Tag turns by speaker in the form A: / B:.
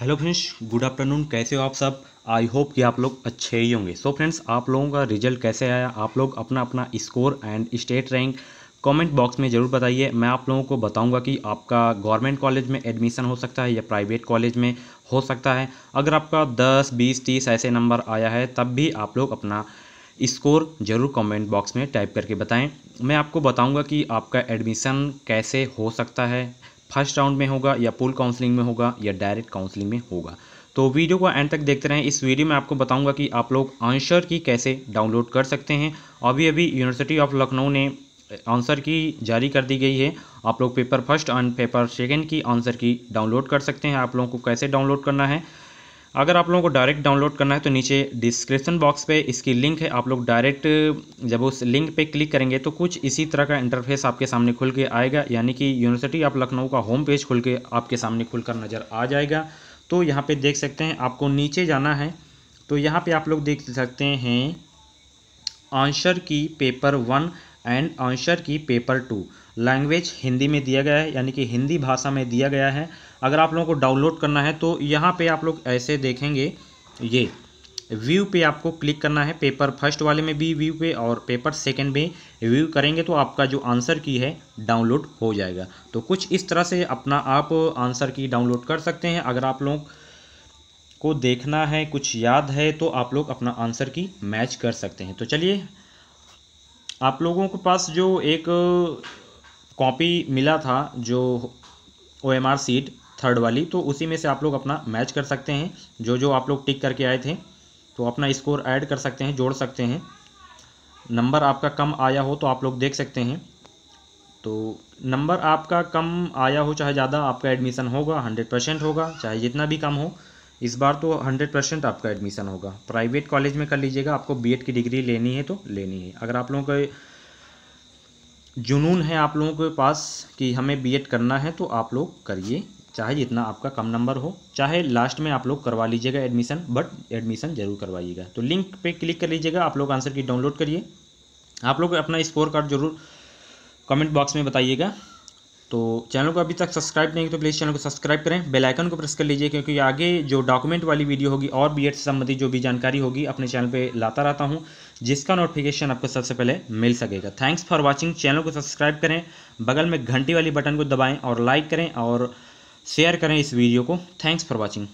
A: hello friends good afternoon कैसे हो आप सब आई होप कि आप लोग अच्छे ही होंगे सो so फ्रेंड्स आप लोगों का रिजल्ट कैसे आया आप लोग अपना अपना score and state rank comment box में ज़रूर बताइए मैं आप लोगों को बताऊंगा कि आपका गवर्नमेंट कॉलेज में एडमिशन हो सकता है या प्राइवेट कॉलेज में हो सकता है अगर आपका दस बीस तीस ऐसे नंबर आया है तब भी आप लोग अपना स्कोर ज़रूर कमेंट बॉक्स में टाइप करके बताएं मैं आपको बताऊंगा कि आपका एडमिशन कैसे हो सकता है फर्स्ट राउंड में होगा या पुल काउंसलिंग में होगा या डायरेक्ट काउंसलिंग में होगा तो वीडियो को एंड तक देखते रहें इस वीडियो में आपको बताऊंगा कि आप लोग आंसर की कैसे डाउनलोड कर सकते हैं अभी अभी यूनिवर्सिटी ऑफ लखनऊ ने आंसर की जारी कर दी गई है आप लोग paper first and paper second की आंसर की डाउनलोड कर सकते हैं आप लोगों को कैसे डाउनलोड करना है अगर आप लोगों को डायरेक्ट डाउनलोड करना है तो नीचे डिस्क्रिप्शन बॉक्स पे इसकी लिंक है आप लोग डायरेक्ट जब उस लिंक पे क्लिक करेंगे तो कुछ इसी तरह का इंटरफेस आपके सामने खुल के आएगा यानी कि यूनिवर्सिटी ऑफ लखनऊ का होम पेज खुल के आपके सामने खुलकर नज़र आ जाएगा तो यहाँ पर देख सकते हैं आपको नीचे जाना है तो यहाँ पर आप लोग देख सकते हैं answer key paper one and answer key paper two language Hindi में दिया गया है यानी कि हिंदी भाषा में दिया गया है अगर आप लोगों को डाउनलोड करना है तो यहाँ पे आप लोग ऐसे देखेंगे ये व्यू पे आपको क्लिक करना है पेपर फर्स्ट वाले में भी व्यू पे और पेपर सेकंड में व्यू करेंगे तो आपका जो आंसर की है डाउनलोड हो जाएगा तो कुछ इस तरह से अपना आप आंसर की डाउनलोड कर सकते हैं अगर आप लोग को देखना है कुछ याद है तो आप लोग अपना आंसर की मैच कर सकते हैं तो चलिए आप लोगों के पास जो एक कॉपी मिला था जो O M R sheet third वाली तो उसी में से आप लोग अपना मैच कर सकते हैं जो जो आप लोग टिक करके आए थे तो अपना स्कोर ऐड कर सकते हैं जोड़ सकते हैं नंबर आपका कम आया हो तो आप लोग देख सकते हैं तो नंबर आपका कम आया हो चाहे ज़्यादा आपका एडमिशन होगा हंड्रेड परसेंट होगा चाहे जितना भी कम हो इस बार तो हंड्रेड परसेंट आपका एडमिशन होगा प्राइवेट कॉलेज में कर लीजिएगा आपको बीएड की डिग्री लेनी है तो लेनी है अगर आप लोगों को जुनून है आप लोगों के पास कि हमें बीएड करना है तो आप लोग करिए चाहे जितना आपका कम नंबर हो चाहे लास्ट में आप लोग करवा लीजिएगा एडमिशन बट एडमिशन ज़रूर करवाइएगा तो लिंक पे क्लिक कर लीजिएगा आप लोग आंसर की डाउनलोड करिए आप लोग अपना स्कोर कार्ड जरूर कमेंट बॉक्स में बताइएगा तो चैनल को अभी तक सब्सक्राइब नहीं तो प्लीज़ चैनल को सब्सक्राइब करें बेल आइकन को प्रेस कर लीजिए क्योंकि आगे जो डॉक्यूमेंट वाली वीडियो होगी और बी से संबंधित जो भी जानकारी होगी अपने चैनल पर लाता रहता हूँ जिसका नोटिफिकेशन आपको सबसे पहले मिल सकेगा थैंक्स फॉर वॉचिंग चैनल को सब्सक्राइब करें बगल में घंटी वाली बटन को दबाएं और लाइक करें और शेयर करें इस वीडियो को थैंक्स फॉर वॉचिंग